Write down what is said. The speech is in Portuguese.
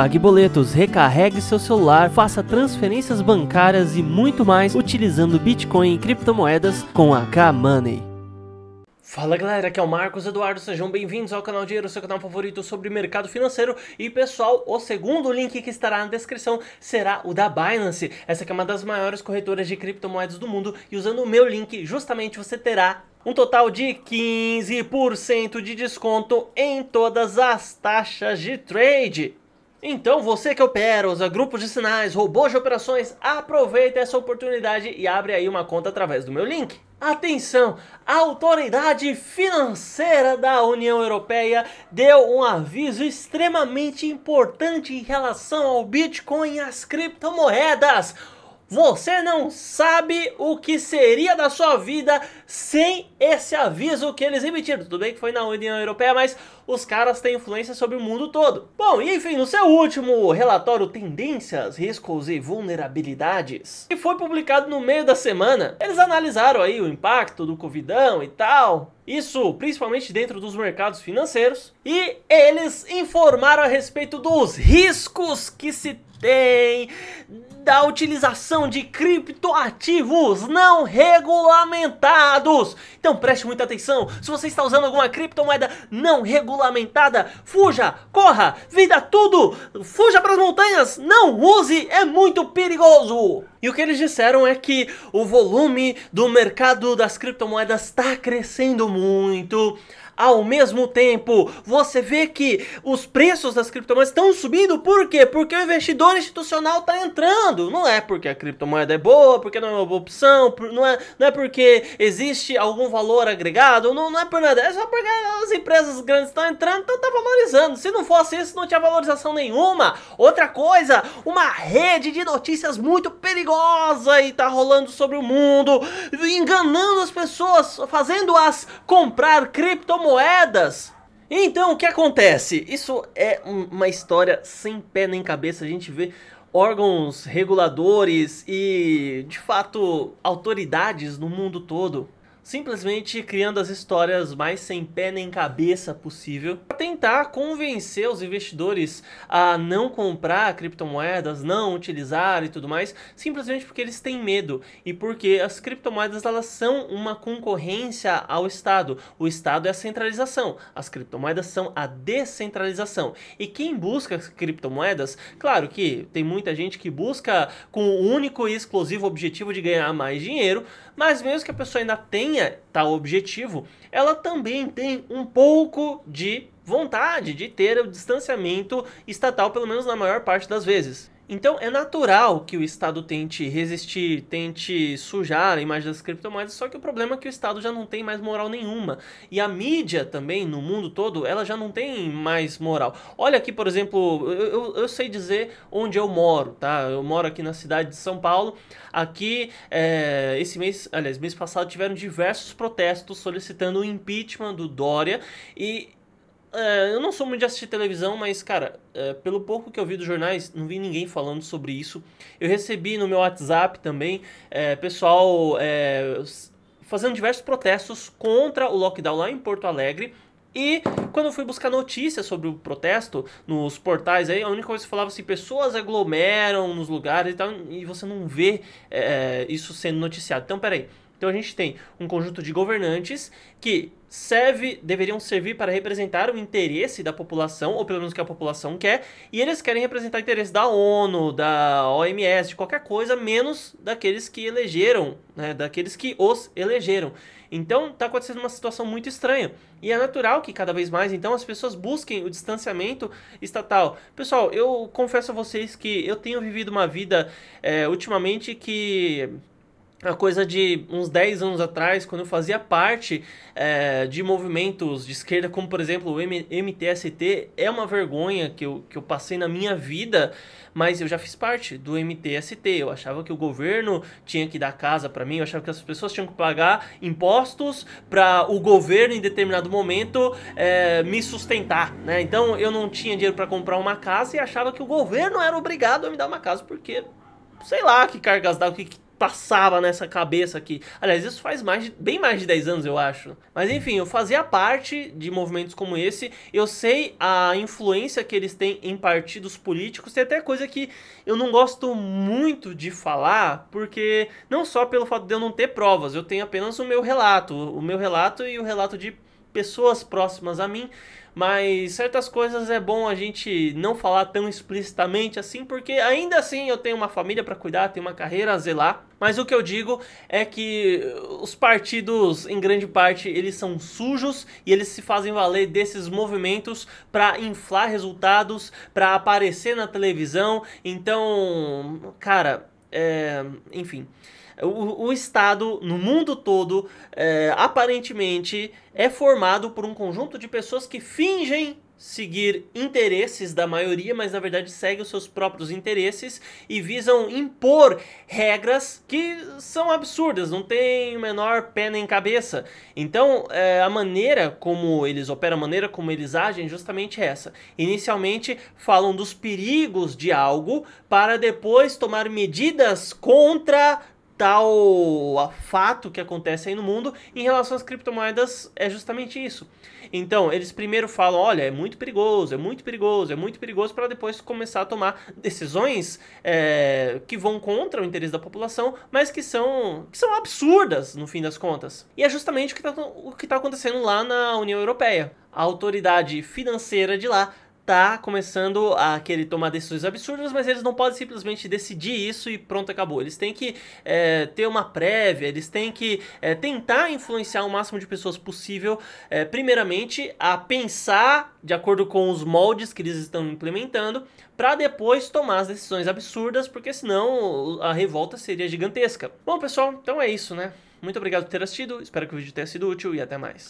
pague boletos, recarregue seu celular, faça transferências bancárias e muito mais utilizando Bitcoin e criptomoedas com a K-Money. Fala galera, aqui é o Marcos Eduardo, sejam bem-vindos ao canal Dinheiro, seu canal favorito sobre mercado financeiro. E pessoal, o segundo link que estará na descrição será o da Binance. Essa é uma das maiores corretoras de criptomoedas do mundo e usando o meu link, justamente você terá um total de 15% de desconto em todas as taxas de trade. Então, você que opera, usa grupos de sinais, robôs de operações, aproveita essa oportunidade e abre aí uma conta através do meu link. Atenção! A autoridade financeira da União Europeia deu um aviso extremamente importante em relação ao Bitcoin e às criptomoedas. Você não sabe o que seria da sua vida sem esse aviso que eles emitiram. Tudo bem que foi na União Europeia, mas os caras têm influência sobre o mundo todo. Bom, e enfim, no seu último relatório Tendências, Riscos e Vulnerabilidades, que foi publicado no meio da semana, eles analisaram aí o impacto do Covidão e tal, isso principalmente dentro dos mercados financeiros, e eles informaram a respeito dos riscos que se tem da utilização de criptoativos não regulamentados. Então preste muita atenção, se você está usando alguma criptomoeda não regulamentada, fuja, corra, vida tudo, fuja para as montanhas, não use, é muito perigoso. E o que eles disseram é que o volume do mercado das criptomoedas está crescendo muito. Ao mesmo tempo, você vê que os preços das criptomoedas estão subindo, por quê? Porque o investidor institucional está entrando. Não é porque a criptomoeda é boa, porque não é uma boa opção, não é, não é porque existe algum valor agregado, não, não é por nada. É só porque as empresas grandes estão entrando, então está valorizando. Se não fosse isso, não tinha valorização nenhuma. Outra coisa, uma rede de notícias muito perigosa e tá rolando sobre o mundo, enganando as pessoas, fazendo-as comprar criptomoedas moedas. Então, o que acontece? Isso é uma história sem pé nem cabeça. A gente vê órgãos reguladores e, de fato, autoridades no mundo todo simplesmente criando as histórias mais sem pé nem cabeça possível para tentar convencer os investidores a não comprar criptomoedas, não utilizar e tudo mais, simplesmente porque eles têm medo e porque as criptomoedas elas são uma concorrência ao Estado. O Estado é a centralização, as criptomoedas são a descentralização. E quem busca criptomoedas, claro que tem muita gente que busca com o único e exclusivo objetivo de ganhar mais dinheiro, mas mesmo que a pessoa ainda tenha tenha tal objetivo, ela também tem um pouco de vontade de ter o distanciamento estatal, pelo menos na maior parte das vezes. Então é natural que o Estado tente resistir, tente sujar a imagem das criptomoedas, só que o problema é que o Estado já não tem mais moral nenhuma. E a mídia também, no mundo todo, ela já não tem mais moral. Olha aqui, por exemplo, eu, eu, eu sei dizer onde eu moro, tá? Eu moro aqui na cidade de São Paulo. Aqui, é, esse mês, aliás, mês passado tiveram diversos protestos solicitando o impeachment do Dória e é, eu não sou muito de assistir televisão, mas, cara, é, pelo pouco que eu vi dos jornais, não vi ninguém falando sobre isso. Eu recebi no meu WhatsApp também é, pessoal é, fazendo diversos protestos contra o lockdown lá em Porto Alegre. E quando eu fui buscar notícias sobre o protesto nos portais aí, a única coisa que falava assim, pessoas aglomeram nos lugares e tal, e você não vê é, isso sendo noticiado. Então, peraí, então a gente tem um conjunto de governantes que serve, deveriam servir para representar o interesse da população, ou pelo menos que a população quer, e eles querem representar o interesse da ONU, da OMS, de qualquer coisa, menos daqueles que elegeram, né, daqueles que os elegeram. Então está acontecendo uma situação muito estranha. E é natural que cada vez mais então as pessoas busquem o distanciamento estatal. Pessoal, eu confesso a vocês que eu tenho vivido uma vida é, ultimamente que a coisa de uns 10 anos atrás, quando eu fazia parte é, de movimentos de esquerda, como por exemplo o M MTST, é uma vergonha que eu, que eu passei na minha vida, mas eu já fiz parte do MTST. Eu achava que o governo tinha que dar casa para mim, eu achava que as pessoas tinham que pagar impostos para o governo, em determinado momento, é, me sustentar. Né? Então eu não tinha dinheiro para comprar uma casa e achava que o governo era obrigado a me dar uma casa, porque sei lá que cargas d'água, que, que passava nessa cabeça aqui. Aliás, isso faz mais, bem mais de 10 anos, eu acho. Mas enfim, eu fazia parte de movimentos como esse. Eu sei a influência que eles têm em partidos políticos. Tem até coisa que eu não gosto muito de falar, porque não só pelo fato de eu não ter provas, eu tenho apenas o meu relato, o meu relato e o relato de pessoas próximas a mim, mas certas coisas é bom a gente não falar tão explicitamente assim, porque ainda assim eu tenho uma família para cuidar, tenho uma carreira a zelar. Mas o que eu digo é que os partidos, em grande parte, eles são sujos e eles se fazem valer desses movimentos para inflar resultados, para aparecer na televisão. Então, cara, é, enfim. O, o, Estado, no mundo todo, é, aparentemente é formado por um conjunto de pessoas que fingem seguir interesses da maioria, mas na verdade seguem os seus próprios interesses e visam impor regras que são absurdas, não tem o menor pé nem cabeça. Então, é, a maneira como eles operam, a maneira como eles agem é justamente essa. Inicialmente, falam dos perigos de algo para depois tomar medidas contra tal fato que acontece aí no mundo em relação às criptomoedas é justamente isso. Então, eles primeiro falam, olha, é muito perigoso, é muito perigoso, é muito perigoso, para depois começar a tomar decisões é, que vão contra o interesse da população, mas que são, que são absurdas, no fim das contas. E é justamente o que está tá acontecendo lá na União Europeia. A autoridade financeira de lá tá começando a querer tomar decisões absurdas, mas eles não podem simplesmente decidir isso e pronto, acabou. Eles têm que é, ter uma prévia, eles têm que é, tentar influenciar o máximo de pessoas possível, é, primeiramente, a pensar de acordo com os moldes que eles estão implementando, para depois tomar as decisões absurdas, porque senão a revolta seria gigantesca. Bom, pessoal, então é isso, né? Muito obrigado por ter assistido, espero que o vídeo tenha sido útil e até mais.